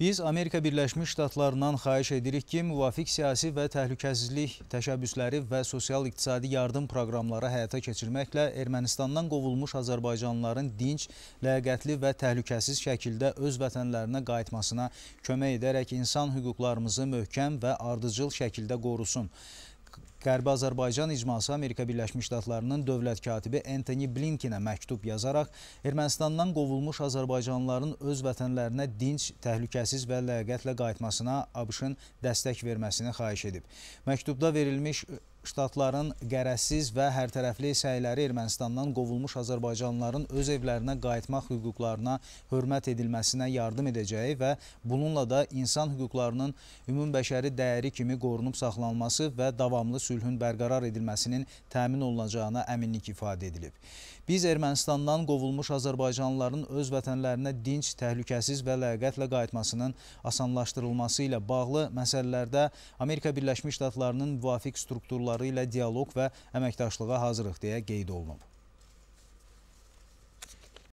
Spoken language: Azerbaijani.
Biz Amerika Birləşmiş Ştatlarından xahiş edirik ki, müvafiq siyasi və təhlükəsizlik təşəbbüsləri və sosial-iqtisadi yardım proqramları həyata keçirməklə Ermənistandan qovulmuş azərbaycanlıların dinç, ləyaqətli və təhlükəsiz şəkildə öz vətənlərinə qayıtmasına kömək edərək insan hüquqlarımızı möhkəm və ardıcıl şəkildə qorusun. Qərbi Azərbaycan icması Amerika Birləşmiş Ştatlarının dövlət katibi Anthony Blinkenə məktub yazaraq Ermənistandan qovulmuş azərbaycanlıların öz vətənlərinə dinç, təhlükəsiz və ləyaqətlə qayıtmasına ABŞ-ın dəstək verməsini xahiş edib. Məktubda verilmiş Ştatların qərəzsiz və hərtərəfli səyləri Ermənistandan qovulmuş azərbaycanlıların öz evlərinə qayıtmaq hüquqlarına hörmət edilməsinə yardım edəcəyi və bununla da insan hüquqlarının ümumbəşəri dəyəri kimi qorunub saxlanması və davamlı sülhün bərqərar edilməsinin təmin olunacağına əminlik ifadə edilib. Biz Ermənistandan qovulmuş azərbaycanlıların öz vətənlərinə dinç, təhlükəsiz və ləyaqətlə qayıtmasının asanlaşdırılması ilə bağlı məsələlərdə Amerika Birləşmiş Ştatlarının müvafiq strukturları qurumları ilə dialoq və əməkdaşlığa hazırıq deyə qeyd olunub.